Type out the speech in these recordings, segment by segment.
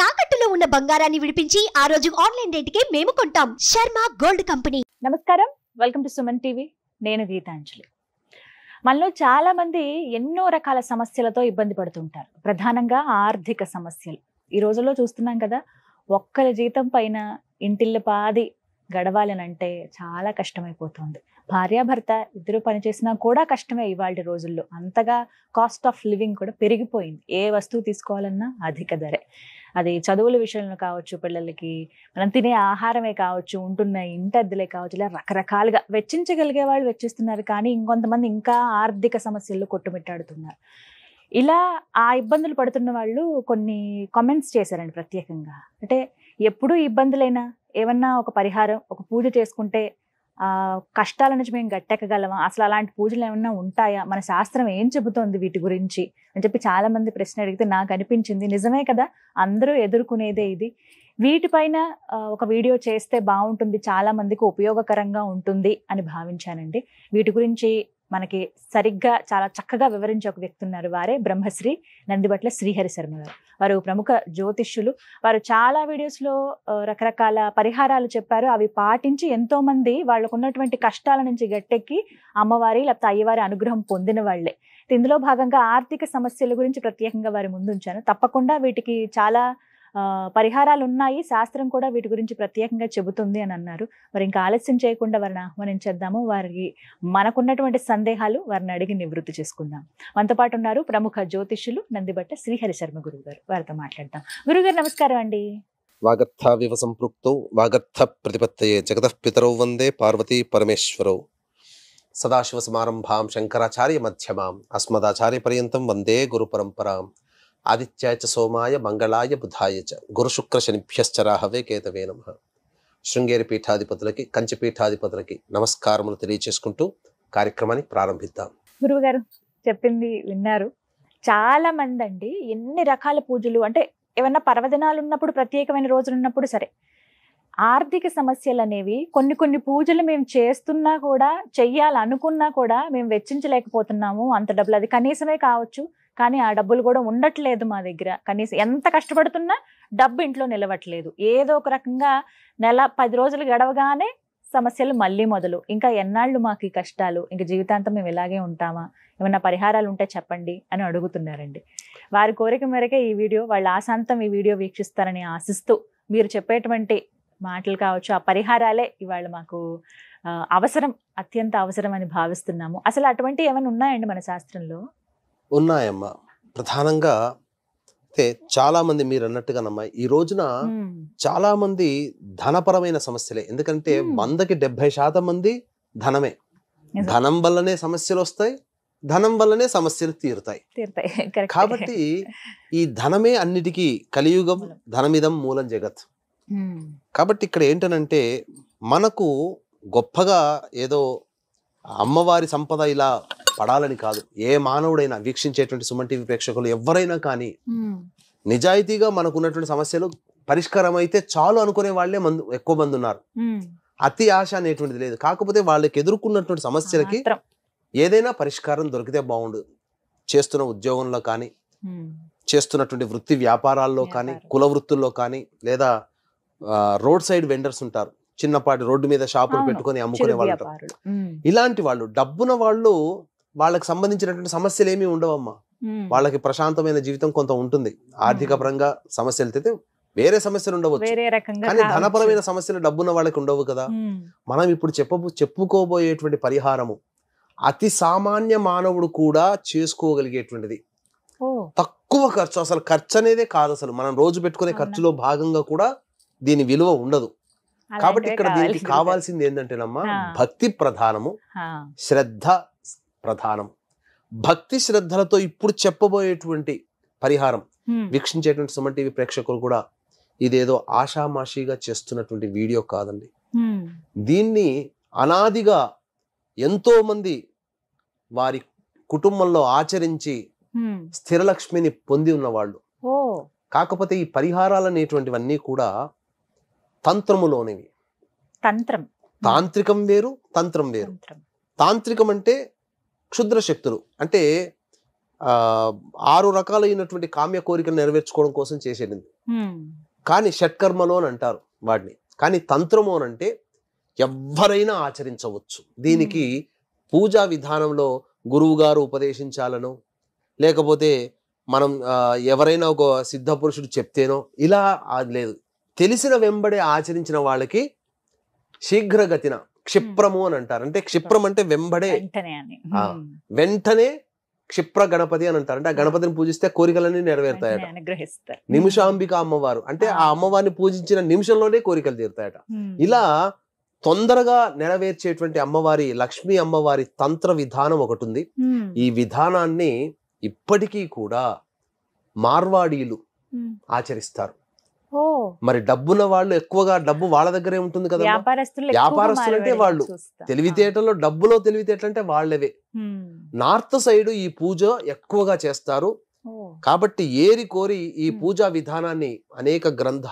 తాకట్టులో ఉన్న బంగారాన్ని విడిపించి ఆ రోజు ఆన్లైన్ రేటుకే మేము కొంటాం శర్మ గోల్డ్ కంపెనీ నమస్కారం వెల్కమ్ టు సుమన్ టీవీ నేను గీతాంజలి మనలో చాలా మంది ఎన్నో రకాల సమస్యలతో ఇబ్బంది పడుతుంటారు ప్రధానంగా ఆర్థిక సమస్యలు ఈ రోజుల్లో చూస్తున్నాం కదా ఒక్కరి జీతం పైన పాది గడవాలనంటే చాలా కష్టమైపోతుంది భార్యాభర్త ఇద్దరు పనిచేసినా కూడా కష్టమే ఇవాళ రోజుల్లో అంతగా కాస్ట్ ఆఫ్ లివింగ్ కూడా పెరిగిపోయింది ఏ వస్తువు తీసుకోవాలన్నా అధిక ధరే అది చదువుల విషయంలో కావచ్చు పిల్లలకి మనం తినే ఆహారమే కావచ్చు ఉంటున్న ఇంటద్దులే కావచ్చు ఇలా రకరకాలుగా వెచ్చించగలిగే వాళ్ళు వెచ్చిస్తున్నారు కానీ ఇంకొంతమంది ఇంకా ఆర్థిక సమస్యలు కొట్టుమిట్టాడుతున్నారు ఇలా ఆ ఇబ్బందులు పడుతున్న వాళ్ళు కొన్ని కామెంట్స్ చేశారండి ప్రత్యేకంగా అంటే ఎప్పుడూ ఇబ్బందులైనా ఏమన్నా ఒక పరిహారం ఒక పూజ చేసుకుంటే కష్టాల నుంచి మేము గట్టెక్కగలమా అసలు అలాంటి పూజలు ఏమన్నా ఉంటాయా మన శాస్త్రం ఏం చెబుతోంది వీటి గురించి అని చెప్పి చాలా మంది ప్రశ్న అడిగితే నాకు అనిపించింది నిజమే కదా అందరూ ఎదుర్కొనేదే ఇది వీటిపైన ఒక వీడియో చేస్తే బాగుంటుంది చాలా మందికి ఉపయోగకరంగా ఉంటుంది అని భావించానండి వీటి గురించి మనకి సరిగ్గా చాలా చక్కగా వివరించే ఒక వ్యక్తి ఉన్నారు వారే బ్రహ్మశ్రీ నందిబట్ల శ్రీహరి శర్మ గారు వారు ప్రముఖ జ్యోతిష్యులు వారు చాలా వీడియోస్లో రకరకాల పరిహారాలు చెప్పారు అవి పాటించి ఎంతోమంది వాళ్ళకు ఉన్నటువంటి కష్టాల నుంచి గట్టెక్కి అమ్మవారి లేకపోతే అయ్యవారి అనుగ్రహం పొందిన వాళ్లే ఇందులో భాగంగా ఆర్థిక సమస్యల గురించి ప్రత్యేకంగా వారి ముందుంచాను తప్పకుండా వీటికి చాలా పరిహారాలు ఉన్నాయి శాస్త్రం కూడా వీటి గురించి ప్రత్యేకంగా చెబుతుంది అని అన్నారు మరి ఇంకా ఆలస్యం చేయకుండా వారిని ఆహ్వానించేద్దాము వారికి మనకున్నటువంటి సందేహాలు వారిని అడిగి నివృత్తి చేసుకుందాం మనతో పాటు ఉన్నారు ప్రముఖ జ్యోతిష్యులు నందిబట్ట శ్రీహరి శర్మ గురువు గారు వారితో గురువు గురుగారు నమస్కారం అండి వాగర్థ వివ సంపృక్తౌ వాగర్థ ప్రతిపత్తయే జగతఃపితరౌ వందే పార్వతీ పరమేశ్వరౌ సదాశివసమారంభాం శంకరాచార్య మధ్యమాం అస్మదాచార్య పర్యంతం వందే గురు పరంపరాం ఆదిత్యాయ సోమాయ మంగళాయ బుధాయ చ గురుశుక్ర శనిభ్యశ్చరాహవే కేతవే నమ శృంగేరి పీఠాధిపతులకి కంచి పీఠాధిపతులకి నమస్కారములు తెలియచేసుకుంటూ కార్యక్రమాన్ని ప్రారంభిద్దాం గురువుగారు చెప్పింది విన్నారు చాలా మంది అండి ఎన్ని రకాల పూజలు అంటే ఏమన్నా పర్వదినాలు ఉన్నప్పుడు ప్రత్యేకమైన రోజులు ఉన్నప్పుడు సరే ఆర్థిక సమస్యలు అనేవి కొన్ని కొన్ని పూజలు మేము చేస్తున్నా కూడా చెయ్యాలనుకున్నా కూడా మేము వెచ్చించలేకపోతున్నాము అంత డబ్బులు అది కనీసమే కావచ్చు కానీ ఆ డబ్బులు కూడా ఉండట్లేదు మా దగ్గర కనీసం ఎంత కష్టపడుతున్నా డబ్బు ఇంట్లో నిలవట్లేదు ఏదో ఒక రకంగా నెల పది రోజులు గడవగానే సమస్యలు మళ్ళీ మొదలు ఇంకా ఎన్నాళ్ళు మాకు ఈ కష్టాలు ఇంకా జీవితాంతం మేము ఇలాగే ఉంటామా ఏమైనా పరిహారాలు ఉంటే చెప్పండి అని అడుగుతున్నారండి వారి కోరిక మేరకే ఈ వీడియో వాళ్ళ ఆశాంతం ఈ వీడియో వీక్షిస్తారని ఆశిస్తూ మీరు చెప్పేటువంటి మాటలు కావచ్చు ఆ పరిహారాలే ఇవాళ మాకు అవసరం అత్యంత అవసరం అని భావిస్తున్నాము అసలు అటువంటి ఏమైనా ఉన్నాయండి మన శాస్త్రంలో ఉన్నాయమ్మా ప్రధానంగా అయితే చాలామంది మీరు అన్నట్టుగానమ్మా ఈ రోజున చాలామంది ధనపరమైన సమస్యలే ఎందుకంటే వందకి డెబ్బై శాతం మంది ధనమే ధనం వల్లనే సమస్యలు వస్తాయి ధనం వల్లనే సమస్యలు తీరుతాయి కాబట్టి ఈ ధనమే అన్నిటికీ కలియుగం ధనమిదం మూలం జగత్ కాబట్టి ఇక్కడ ఏంటనంటే మనకు గొప్పగా ఏదో అమ్మవారి సంపద ఇలా పడాలని కాదు ఏ మానవుడైనా వీక్షించేటువంటి సుమన్ టీవీ ప్రేక్షకులు ఎవరైనా కానీ నిజాయితీగా మనకున్నటువంటి సమస్యలు పరిష్కారం అయితే చాలు అనుకునే వాళ్లే మందు ఎక్కువ మంది ఉన్నారు అతి ఆశ అనేటువంటిది లేదు కాకపోతే వాళ్ళకి ఎదుర్కొన్నటువంటి సమస్యలకి ఏదైనా పరిష్కారం దొరికితే బాగుండు చేస్తున్న ఉద్యోగంలో కానీ చేస్తున్నటువంటి వృత్తి వ్యాపారాల్లో కానీ కుల వృత్తుల్లో కానీ లేదా రోడ్ సైడ్ వెండర్స్ ఉంటారు చిన్నపాటి రోడ్డు మీద షాపులు పెట్టుకొని అమ్ముకునే వాళ్ళు ఇలాంటి వాళ్ళు డబ్బున వాళ్ళు వాళ్ళకి సంబంధించినటువంటి సమస్యలు ఏమీ ఉండవమ్మా వాళ్ళకి ప్రశాంతమైన జీవితం కొంత ఉంటుంది ఆర్థిక పరంగా సమస్యలు అయితే వేరే సమస్యలు ఉండవచ్చు కానీ ధనపరమైన సమస్యలు డబ్బున్న వాళ్ళకి ఉండవు కదా మనం ఇప్పుడు చెప్ప చెప్పుకోబోయేటువంటి పరిహారము అతి సామాన్య మానవుడు కూడా చేసుకోగలిగేటువంటిది తక్కువ ఖర్చు అసలు ఖర్చు అనేదే కాదు అసలు మనం రోజు పెట్టుకునే ఖర్చులో భాగంగా కూడా దీని విలువ ఉండదు కాబట్టి ఇక్కడ దీనికి కావాల్సింది ఏంటంటేనమ్మా భక్తి ప్రధానము శ్రద్ధ ప్రధానం భక్తి శ్రద్ధలతో ఇప్పుడు చెప్పబోయేటువంటి పరిహారం వీక్షించేటువంటి సుమన్ టీవీ ప్రేక్షకులు కూడా ఇదేదో ఆషామాషిగా చేస్తున్నటువంటి వీడియో కాదండి దీన్ని అనాదిగా ఎంతో మంది వారి కుటుంబంలో ఆచరించి స్థిరలక్ష్మిని పొంది ఉన్నవాళ్ళు కాకపోతే ఈ పరిహారాలు అనేటువంటివన్నీ కూడా తంత్రములోనివి తంత్రం తాంత్రికం వేరు తంత్రం వేరు తాంత్రికం అంటే క్షుద్ర శక్తులు అంటే ఆరు రకాలైనటువంటి కామ్య కోరికలు నెరవేర్చుకోవడం కోసం చేసేది కానీ షట్కర్మలు అని అంటారు వాటిని కానీ తంత్రము అని అంటే ఎవరైనా ఆచరించవచ్చు దీనికి పూజా విధానంలో గురువు గారు ఉపదేశించాలనో లేకపోతే మనం ఎవరైనా ఒక సిద్ధ పురుషుడు చెప్తేనో ఇలా లేదు తెలిసిన వెంబడే ఆచరించిన వాళ్ళకి శీఘ్రగతిన క్షిప్రము అని అంటారు అంటే క్షిప్రం అంటే వెంబడే వెంటనే క్షిప్ర గణపతి అని అంటారు అంటే ఆ గణపతిని పూజిస్తే కోరికలన్నీ నెరవేరుతాయట నిమిషాంబిక అమ్మవారు అంటే ఆ అమ్మవారిని పూజించిన నిమిషంలోనే కోరికలు తీరుతాయట ఇలా తొందరగా నెరవేర్చేటువంటి అమ్మవారి లక్ష్మీ అమ్మవారి తంత్ర విధానం ఒకటి ఉంది ఈ విధానాన్ని ఇప్పటికీ కూడా మార్వాడీలు ఆచరిస్తారు మరి డబ్బుల వాళ్ళు ఎక్కువగా డబ్బు వాళ్ళ దగ్గరే ఉంటుంది కదా వ్యాపారస్తులు అంటే వాళ్ళు తెలివితేటలో డబ్బులో తెలివితేటలు అంటే వాళ్ళవే నార్త్ సైడ్ ఈ పూజ ఎక్కువగా చేస్తారు కాబట్టి ఏరి కోరి ఈ పూజా విధానాన్ని అనేక గ్రంథ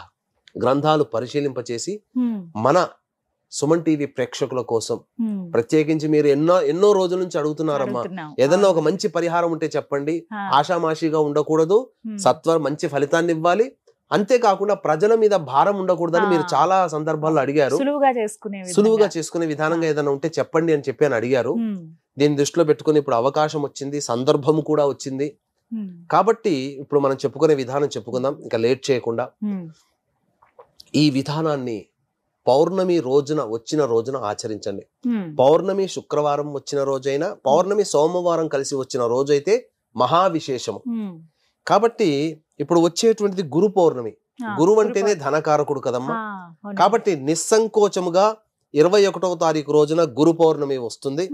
గ్రంథాలు పరిశీలింపచేసి మన సుమన్ టీవీ ప్రేక్షకుల కోసం ప్రత్యేకించి మీరు ఎన్నో ఎన్నో రోజుల నుంచి అడుగుతున్నారమ్మా ఏదన్నా ఒక మంచి పరిహారం ఉంటే చెప్పండి ఆషామాషిగా ఉండకూడదు సత్వర మంచి ఫలితాన్ని ఇవ్వాలి అంతేకాకుండా ప్రజల మీద భారం ఉండకూడదని మీరు చాలా సందర్భాల్లో అడిగారు సులువుగా చేసుకునే విధానంగా ఏదైనా ఉంటే చెప్పండి అని చెప్పి అని అడిగారు దీన్ని దృష్టిలో పెట్టుకుని ఇప్పుడు అవకాశం వచ్చింది సందర్భం కూడా వచ్చింది కాబట్టి ఇప్పుడు మనం చెప్పుకునే విధానం చెప్పుకుందాం ఇంకా లేట్ చేయకుండా ఈ విధానాన్ని పౌర్ణమి రోజున వచ్చిన రోజున ఆచరించండి పౌర్ణమి శుక్రవారం వచ్చిన రోజైనా పౌర్ణమి సోమవారం కలిసి వచ్చిన రోజైతే మహావిశేషము కాబట్టి ఇప్పుడు వచ్చేటువంటిది గురు పౌర్ణమి గురువు అంటేనే ధనకారకుడు కదమ్మా కాబట్టి నిస్సంకోచముగా ఇరవై ఒకటవ తారీఖు రోజున గురు పౌర్ణమి వస్తుంది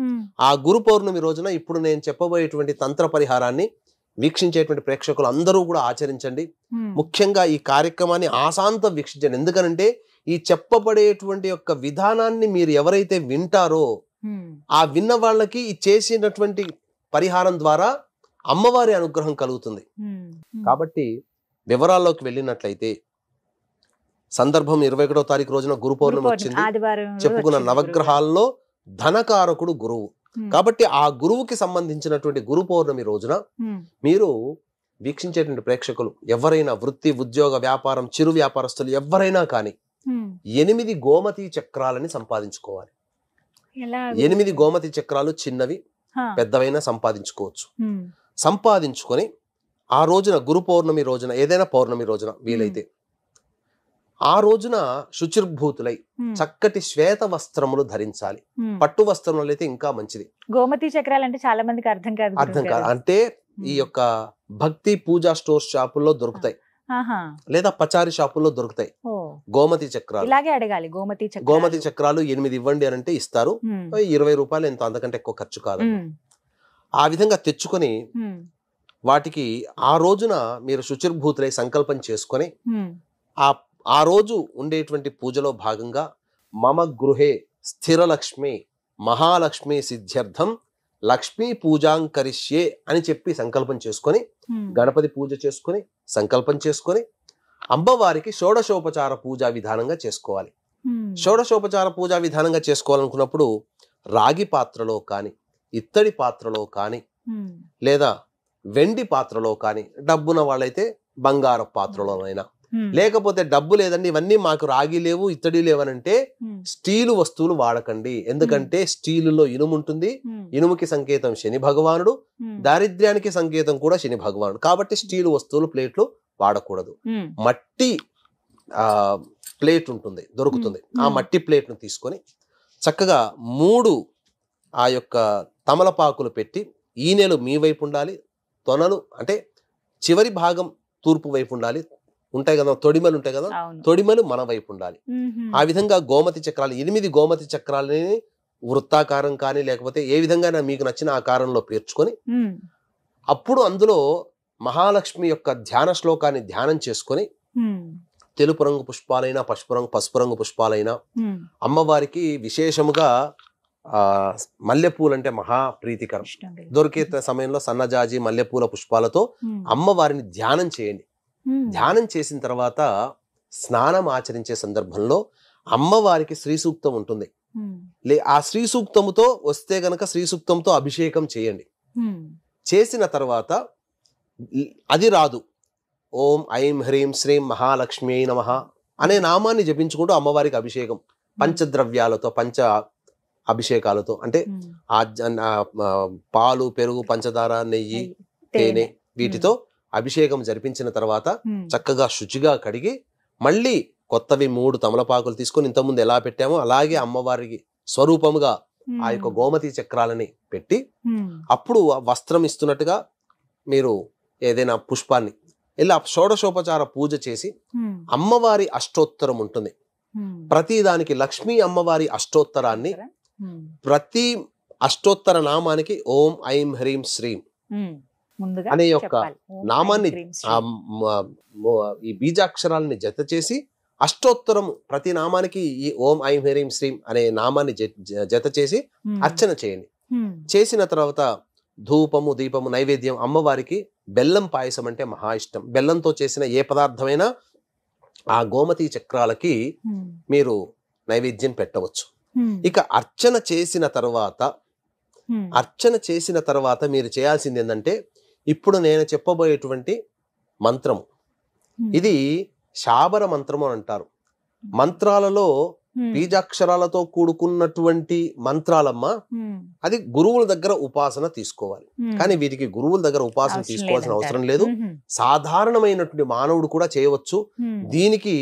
ఆ గురు పౌర్ణమి రోజున ఇప్పుడు నేను చెప్పబోయేటువంటి తంత్ర పరిహారాన్ని వీక్షించేటువంటి ప్రేక్షకులు అందరూ కూడా ఆచరించండి ముఖ్యంగా ఈ కార్యక్రమాన్ని ఆశాంతం వీక్షించండి ఎందుకనంటే ఈ చెప్పబడేటువంటి యొక్క విధానాన్ని మీరు ఎవరైతే వింటారో ఆ విన్న వాళ్ళకి ఈ చేసినటువంటి పరిహారం ద్వారా అమ్మవారి అనుగ్రహం కలుగుతుంది కాబట్టి వివరాల్లోకి వెళ్ళినట్లయితే సందర్భం ఇరవై ఒకటో తారీఖు రోజున గురు పౌర్ణమి వచ్చింది చెప్పుకున్న నవగ్రహాల్లో ధనకారకుడు గురువు కాబట్టి ఆ గురువుకి సంబంధించినటువంటి గురు పౌర్ణమి రోజున మీరు వీక్షించేటువంటి ప్రేక్షకులు ఎవరైనా వృత్తి ఉద్యోగ వ్యాపారం చిరు వ్యాపారస్తులు ఎవరైనా కానీ ఎనిమిది గోమతి చక్రాలని సంపాదించుకోవాలి ఎనిమిది గోమతి చక్రాలు చిన్నవి పెద్దవైనా సంపాదించుకోవచ్చు సంపాదించుకొని ఆ రోజున గురు పౌర్ణమి రోజున ఏదైనా పౌర్ణమి రోజున వీలైతే ఆ రోజున శుచిర్భూతులై చక్కటి శ్వేత వస్త్రములు ధరించాలి పట్టు వస్త్రములు అయితే ఇంకా మంచిది గోమతి చక్రాలు అంటే చాలా మందికి అర్థం కాదు అర్థం కాదు అంటే ఈ యొక్క భక్తి పూజా స్టోర్ షాపుల్లో దొరుకుతాయి లేదా పచారి షాపుల్లో దొరుకుతాయి గోమతి చక్రాలు ఇలాగే అడగాలి గోమతి గోమతి చక్రాలు ఎనిమిది ఇవ్వండి అని అంటే ఇస్తారు ఇరవై రూపాయలు ఎంత అంతకంటే ఎక్కువ ఖర్చు కాదు ఆ విధంగా తెచ్చుకొని వాటికి ఆ రోజున మీరు శుచిర్భూతులై సంకల్పం చేసుకొని ఆ ఆ రోజు ఉండేటువంటి పూజలో భాగంగా మమ గృహే స్థిరలక్ష్మి మహాలక్ష్మి సిద్ధ్యర్థం లక్ష్మీ పూజాంకరిష్యే అని చెప్పి సంకల్పం చేసుకొని గణపతి పూజ చేసుకొని సంకల్పం చేసుకొని అమ్మవారికి షోడశోపచార పూజా విధానంగా చేసుకోవాలి షోడశోపచార పూజా విధానంగా చేసుకోవాలనుకున్నప్పుడు రాగి పాత్రలో కానీ ఇత్తడి పాత్రలో కానీ లేదా వెండి పాత్రలో కానీ డబ్బున వాళ్ళైతే బంగారు పాత్రలోనైనా లేకపోతే డబ్బు లేదండి ఇవన్నీ మాకు రాగి లేవు ఇత్తడి లేవనంటే స్టీలు వస్తువులు వాడకండి ఎందుకంటే స్టీలులో ఇనుము ఉంటుంది ఇనుముకి సంకేతం శని భగవానుడు దారిద్ర్యానికి సంకేతం కూడా శని భగవానుడు కాబట్టి స్టీలు వస్తువులు ప్లేట్లు వాడకూడదు మట్టి ఆ ప్లేట్ ఉంటుంది దొరుకుతుంది ఆ మట్టి ప్లేట్ను తీసుకొని చక్కగా మూడు ఆ యొక్క తమలపాకులు పెట్టి ఈనెలు మీ వైపు ఉండాలి తొనలు అంటే చివరి భాగం తూర్పు వైపు ఉండాలి ఉంటాయి కదా తొడిమలు ఉంటాయి కదా తొడిమలు మన వైపు ఉండాలి ఆ విధంగా గోమతి చక్రాలు ఎనిమిది గోమతి చక్రాలని వృత్తాకారం కానీ లేకపోతే ఏ విధంగా మీకు నచ్చిన ఆకారంలో పేర్చుకొని అప్పుడు అందులో మహాలక్ష్మి యొక్క ధ్యాన శ్లోకాన్ని ధ్యానం చేసుకొని తెలుపు రంగు పుష్పాలైనా పసుపు రంగు పసుపు రంగు పుష్పాలైనా అమ్మవారికి విశేషముగా మల్లెపూలు అంటే మహా ప్రీతికరం దొరికే సమయంలో సన్నజాజి మల్లెపూల పుష్పాలతో అమ్మవారిని ధ్యానం చేయండి ధ్యానం చేసిన తర్వాత స్నానం ఆచరించే సందర్భంలో అమ్మవారికి శ్రీ సూక్తం ఉంటుంది లే ఆ శ్రీ సూక్తముతో వస్తే గనక శ్రీ సూక్తంతో అభిషేకం చేయండి చేసిన తర్వాత అది రాదు ఓం ఐం హ్రీం శ్రీం మహాలక్ష్మి నమ అనే నామాన్ని జపించుకుంటూ అమ్మవారికి అభిషేకం పంచద్రవ్యాలతో పంచ అభిషేకాలతో అంటే పాలు పెరుగు పంచదార నెయ్యి తేనె వీటితో అభిషేకం జరిపించిన తర్వాత చక్కగా శుచిగా కడిగి మళ్ళీ కొత్తవి మూడు తమలపాకులు తీసుకొని ఇంతకుముందు ఎలా పెట్టామో అలాగే అమ్మవారికి స్వరూపముగా ఆ యొక్క గోమతి చక్రాలని పెట్టి అప్పుడు వస్త్రం ఇస్తున్నట్టుగా మీరు ఏదైనా పుష్పాన్ని ఇలా షోడశోపచార పూజ చేసి అమ్మవారి అష్టోత్తరం ఉంటుంది ప్రతి దానికి లక్ష్మీ అమ్మవారి అష్టోత్తరాన్ని ప్రతి అష్టోత్తర నామానికి ఓం ఐం హ్రీం శ్రీం అనే యొక్క నామాన్ని ఈ బీజాక్షరాలని జత చేసి అష్టోత్తరం ప్రతి నామానికి ఈ ఓం ఐం హ్రీం శ్రీం అనే నామాన్ని జత చేసి అర్చన చేయండి చేసిన తర్వాత ధూపము దీపము నైవేద్యం అమ్మవారికి బెల్లం పాయసం అంటే మహా ఇష్టం బెల్లంతో చేసిన ఏ పదార్థమైనా ఆ గోమతి చక్రాలకి మీరు నైవేద్యం పెట్టవచ్చు ఇక అర్చన చేసిన తర్వాత అర్చన చేసిన తర్వాత మీరు చేయాల్సింది ఏంటంటే ఇప్పుడు నేను చెప్పబోయేటువంటి మంత్రం ఇది శాబర మంత్రము అని అంటారు మంత్రాలలో బీజాక్షరాలతో కూడుకున్నటువంటి మంత్రాలమ్మ అది గురువుల దగ్గర ఉపాసన తీసుకోవాలి కానీ వీటికి గురువుల దగ్గర ఉపాసన తీసుకోవాల్సిన అవసరం లేదు సాధారణమైనటువంటి మానవుడు కూడా చేయవచ్చు దీనికి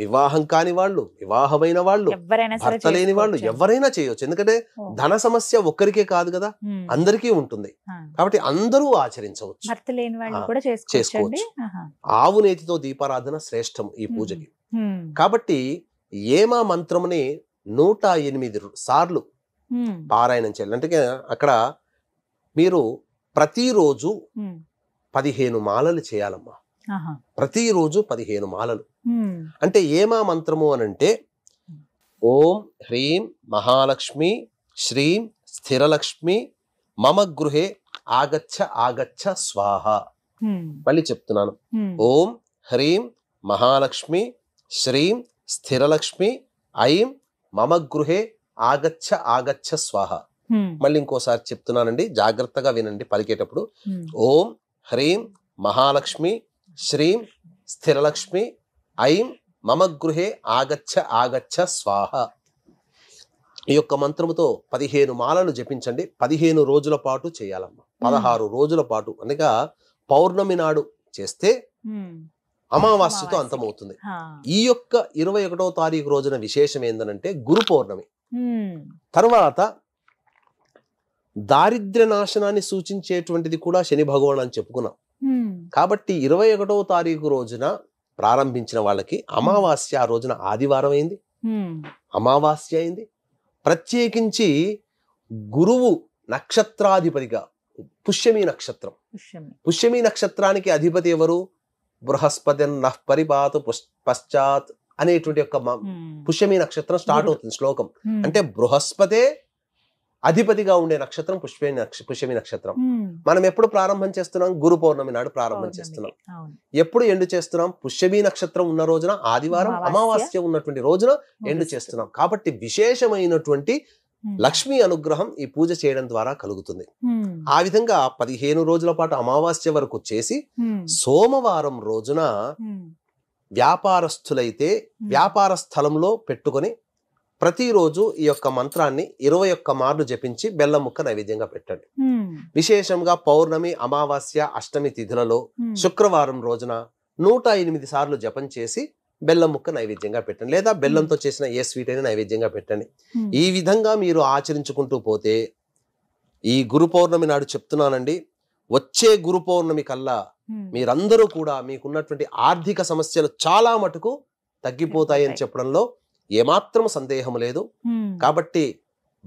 వివాహం కాని వాళ్ళు వివాహమైన వాళ్ళు భర్త లేని వాళ్ళు ఎవరైనా చేయవచ్చు ఎందుకంటే ధన సమస్య ఒక్కరికే కాదు కదా అందరికీ ఉంటుంది కాబట్టి అందరూ ఆచరించవచ్చు చేసుకోవచ్చు ఆవు నేతితో దీపారాధన శ్రేష్టం ఈ పూజకి కాబట్టి ఏమా మంత్రముని నూట ఎనిమిది సార్లు పారాయణం చేయాలి అంటే అక్కడ మీరు ప్రతిరోజు పదిహేను మాలలు చేయాలమ్మా ప్రతిరోజు పదిహేను మాలలు అంటే ఏమా మంత్రము అని అంటే ఓం హ్రీం మహాలక్ష్మి శ్రీం స్థిరలక్ష్మి మమ గృహే ఆగచ్చ ఆగచ్చ స్వాహ మళ్ళీ చెప్తున్నాను ఓం హ్రీం మహాలక్ష్మి శ్రీం స్థిరలక్ష్మి ఐం మమ గృహే ఆగచ్చ ఆగచ్చ స్వాహ మళ్ళీ ఇంకోసారి చెప్తున్నానండి జాగ్రత్తగా వినండి పలికేటప్పుడు ఓం హ్రీం మహాలక్ష్మి శ్రీం స్థిరలక్ష్మి ఐం మమ గృహే ఆగచ్చ ఆగచ్చ స్వాహ ఈ యొక్క మంత్రముతో పదిహేను మాలలు జపించండి పదిహేను రోజుల పాటు చేయాలమ్మ పదహారు రోజుల పాటు అనగా పౌర్ణమి నాడు చేస్తే అమావాస్యతో అంతమవుతుంది ఈ యొక్క ఇరవై ఒకటో తారీఖు రోజున విశేషం ఏందనంటే గురు పౌర్ణమి తర్వాత దారిద్ర్య నాశనాన్ని సూచించేటువంటిది కూడా శని భగవాన్ అని చెప్పుకున్నాం కాబట్టి ఇరవై ఒకటో తారీఖు రోజున ప్రారంభించిన వాళ్ళకి అమావాస్య ఆ రోజున ఆదివారం అయింది అమావాస్య అయింది ప్రత్యేకించి గురువు నక్షత్రాధిపతిగా పుష్యమి నక్షత్రం పుష్యమి నక్షత్రానికి అధిపతి ఎవరు బృహస్పతి నః పశ్చాత్ అనేటువంటి యొక్క పుష్యమి నక్షత్రం స్టార్ట్ అవుతుంది శ్లోకం అంటే బృహస్పతే అధిపతిగా ఉండే నక్షత్రం పుష్పే పుష్యమి నక్షత్రం మనం ఎప్పుడు ప్రారంభం చేస్తున్నాం గురు పౌర్ణమి నాడు ప్రారంభం చేస్తున్నాం ఎప్పుడు ఎండు చేస్తున్నాం పుష్యమి నక్షత్రం ఉన్న రోజున ఆదివారం అమావాస్య ఉన్నటువంటి రోజున ఎండు చేస్తున్నాం కాబట్టి విశేషమైనటువంటి లక్ష్మీ అనుగ్రహం ఈ పూజ చేయడం ద్వారా కలుగుతుంది ఆ విధంగా పదిహేను రోజుల పాటు అమావాస్య వరకు చేసి సోమవారం రోజున వ్యాపారస్తులైతే వ్యాపార స్థలంలో పెట్టుకొని ప్రతిరోజు ఈ యొక్క మంత్రాన్ని ఇరవై ఒక్క మార్లు జపించి బెల్ల ముక్క నైవేద్యంగా పెట్టండి విశేషంగా పౌర్ణమి అమావాస్య అష్టమి తిథులలో శుక్రవారం రోజున నూట ఎనిమిది సార్లు జపం చేసి బెల్లం ముక్క నైవేద్యంగా పెట్టండి లేదా బెల్లంతో చేసిన ఏ స్వీట్ అయినా నైవేద్యంగా పెట్టండి ఈ విధంగా మీరు ఆచరించుకుంటూ పోతే ఈ గురు పౌర్ణమి నాడు చెప్తున్నానండి వచ్చే గురు పౌర్ణమి కల్లా మీరందరూ కూడా మీకున్నటువంటి ఆర్థిక సమస్యలు చాలా మటుకు తగ్గిపోతాయని చెప్పడంలో ఏమాత్రం సందేహం లేదు కాబట్టి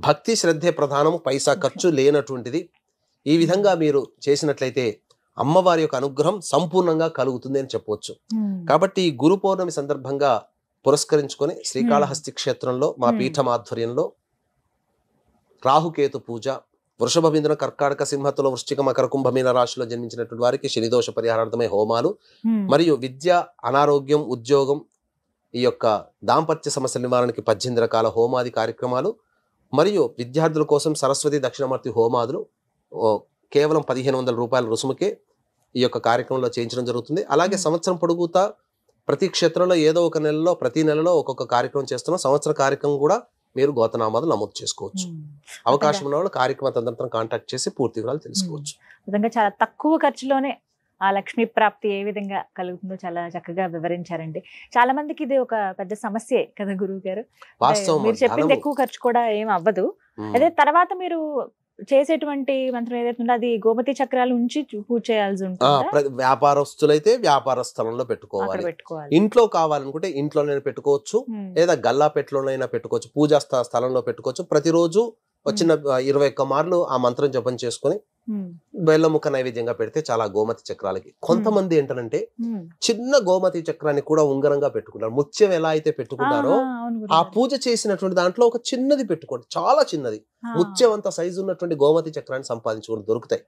భక్తి శ్రద్ధే ప్రధానము పైసా ఖర్చు లేనటువంటిది ఈ విధంగా మీరు చేసినట్లయితే అమ్మవారి యొక్క అనుగ్రహం సంపూర్ణంగా కలుగుతుంది అని చెప్పవచ్చు కాబట్టి ఈ గురు పౌర్ణమి సందర్భంగా పురస్కరించుకొని శ్రీకాళహస్తి క్షేత్రంలో మా పీఠం ఆధ్వర్యంలో రాహుకేతు పూజ వృషభ బిందున కర్కాటక సింహతుల వృశ్చిక మకర కుంభమీన రాశిలో జన్మించినటువంటి వారికి శనిదోష పరిహారార్థమై హోమాలు మరియు విద్య అనారోగ్యం ఉద్యోగం ఈ యొక్క దాంపత్య సమస్య నివారణకి పద్దెనిమిది రకాల హోమాది కార్యక్రమాలు మరియు విద్యార్థుల కోసం సరస్వతి దక్షిణమూర్తి హోమాదులు కేవలం పదిహేను వందల రూపాయల రుసుముకే ఈ యొక్క కార్యక్రమంలో చేయించడం జరుగుతుంది అలాగే సంవత్సరం పొడుగుతా ప్రతి క్షేత్రంలో ఏదో ఒక నెలలో ప్రతి నెలలో ఒక్కొక్క కార్యక్రమం చేస్తున్న సంవత్సర కార్యక్రమం కూడా మీరు గోతనామాలు నమోదు చేసుకోవచ్చు అవకాశం ఉన్న వాళ్ళు కార్యక్రమ తదంతరం కాంటాక్ట్ చేసి పూర్తి వివరాలు తెలుసుకోవచ్చు చాలా తక్కువ ఖర్చులోనే ఆ లక్ష్మీ ప్రాప్తి ఏ విధంగా కలుగుతుందో చాలా చక్కగా వివరించారండి చాలా మందికి ఇది ఒక పెద్ద సమస్యే కదా గురువు గారు మీరు చెప్పింది ఎక్కువ ఖర్చు కూడా ఏం అవ్వదు అదే తర్వాత మీరు చేసేటువంటి మంత్రం ఏదైతే ఉందో అది గోమతి చక్రాలు ఉంచి పూజ చేయాల్సి ఉంటుంది వ్యాపారస్తులైతే వ్యాపార స్థలంలో పెట్టుకోవాలి ఇంట్లో కావాలనుకుంటే ఇంట్లోనైనా పెట్టుకోవచ్చు లేదా గల్లా పెట్టులోనైనా పెట్టుకోవచ్చు పూజా స్థలంలో పెట్టుకోవచ్చు ప్రతిరోజు వచ్చిన ఇరవై ఒక్క మార్లు ఆ మంత్రం జపం చేసుకుని బెల్లముఖ నైవేద్యంగా పెడితే చాలా గోమతి చక్రాలకి కొంతమంది ఏంటనంటే చిన్న గోమతి చక్రాన్ని కూడా ఉంగరంగా పెట్టుకుంటారు ముత్యం ఎలా అయితే పెట్టుకుంటారో ఆ పూజ చేసినటువంటి దాంట్లో ఒక చిన్నది పెట్టుకోండి చాలా చిన్నది ముత్యం అంత సైజు ఉన్నటువంటి గోమతి చక్రాన్ని సంపాదించుకుని దొరుకుతాయి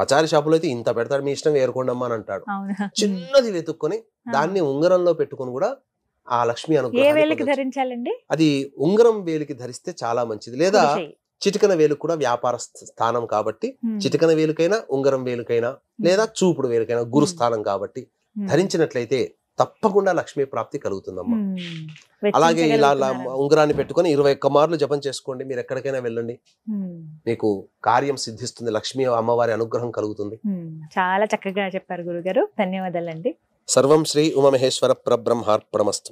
పచారి షాపులో అయితే ఇంత పెడతాడు మీ ఇష్టం ఏరుకోండమ్మా అని అంటాడు చిన్నది వెతుక్కొని దాన్ని ఉంగరంలో పెట్టుకుని కూడా ఆ లక్ష్మి అనుగ్రహం ధరించాలండి అది ఉంగరం వేలికి ధరిస్తే చాలా మంచిది లేదా చిటికన వేలు కూడా వ్యాపార స్థానం కాబట్టి చిటికన వేలుకైనా ఉంగరం వేలుకైనా లేదా చూపుడు వేలుకైనా గురు స్థానం కాబట్టి ధరించినట్లయితే తప్పకుండా లక్ష్మీ ప్రాప్తి కలుగుతుందమ్మా అలాగే ఇలా ఉంగరాన్ని పెట్టుకొని ఇరవై ఒక్క మార్లు జపం చేసుకోండి మీరు ఎక్కడికైనా వెళ్ళండి మీకు కార్యం సిద్ధిస్తుంది లక్ష్మీ అమ్మవారి అనుగ్రహం కలుగుతుంది చాలా చక్కగా చెప్పారు గురుగారు ధన్యవాదాలండి సర్వం శ్రీ ఉమమహేశ్వర పరబ్రహ్మార్పణమస్తు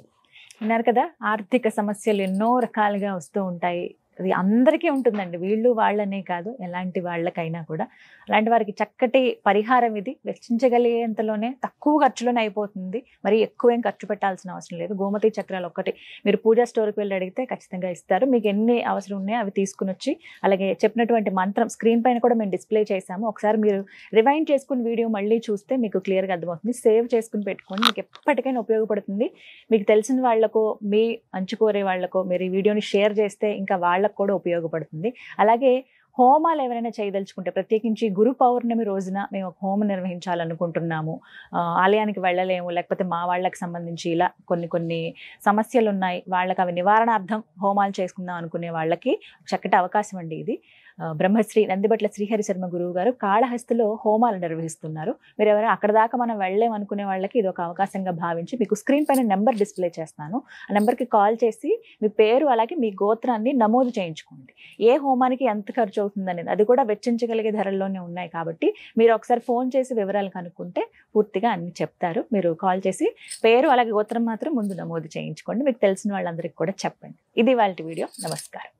విన్నారు కదా ఆర్థిక సమస్యలు ఎన్నో రకాలుగా వస్తూ ఉంటాయి అది అందరికీ ఉంటుందండి వీళ్ళు వాళ్ళనే కాదు ఎలాంటి వాళ్ళకైనా కూడా అలాంటి వారికి చక్కటి పరిహారం ఇది వెచ్చించగలిగేంతలోనే తక్కువ ఖర్చులోనే అయిపోతుంది మరి ఎక్కువ ఏం ఖర్చు పెట్టాల్సిన అవసరం లేదు గోమతి చక్రాలు ఒక్కటి మీరు పూజా స్టోర్కి వెళ్ళి అడిగితే ఖచ్చితంగా ఇస్తారు మీకు ఎన్ని అవసరం ఉన్నాయో అవి తీసుకుని వచ్చి అలాగే చెప్పినటువంటి మంత్రం స్క్రీన్ పైన కూడా మేము డిస్ప్లే చేశాము ఒకసారి మీరు రివైండ్ చేసుకుని వీడియో మళ్ళీ చూస్తే మీకు క్లియర్గా అర్థమవుతుంది సేవ్ చేసుకుని పెట్టుకోండి మీకు ఎప్పటికైనా ఉపయోగపడుతుంది మీకు తెలిసిన వాళ్లకు మీ అంచుకోరే వాళ్లకు మీరు ఈ వీడియోని షేర్ చేస్తే ఇంకా వాళ్ళ వాళ్ళకు కూడా ఉపయోగపడుతుంది అలాగే హోమాలు ఎవరైనా చేయదలుచుకుంటే ప్రత్యేకించి గురు పౌర్ణమి రోజున మేము ఒక హోమం నిర్వహించాలనుకుంటున్నాము ఆలయానికి వెళ్ళలేము లేకపోతే మా వాళ్ళకి సంబంధించి ఇలా కొన్ని కొన్ని సమస్యలు ఉన్నాయి వాళ్ళకి అవి నివారణార్థం హోమాలు చేసుకుందాం అనుకునే వాళ్ళకి చక్కటి అవకాశం అండి ఇది బ్రహ్మశ్రీ నందిబట్ల శ్రీహరి శర్మ గురువు గారు కాళహస్తిలో హోమాలు నిర్వహిస్తున్నారు మీరు ఎవరైనా అక్కడ దాకా మనం వెళ్ళలేం అనుకునే వాళ్ళకి ఇది ఒక అవకాశంగా భావించి మీకు స్క్రీన్ పైన నెంబర్ డిస్ప్లే చేస్తాను ఆ నెంబర్కి కాల్ చేసి మీ పేరు అలాగే మీ గోత్రాన్ని నమోదు చేయించుకోండి ఏ హోమానికి ఎంత ఖర్చు అవుతుందనేది అది కూడా వెచ్చించగలిగే ధరల్లోనే ఉన్నాయి కాబట్టి మీరు ఒకసారి ఫోన్ చేసి వివరాలు కనుక్కుంటే పూర్తిగా అన్ని చెప్తారు మీరు కాల్ చేసి పేరు అలాగే గోత్రం మాత్రం ముందు నమోదు చేయించుకోండి మీకు తెలిసిన వాళ్ళందరికీ కూడా చెప్పండి ఇది వాళ్ళ వీడియో నమస్కారం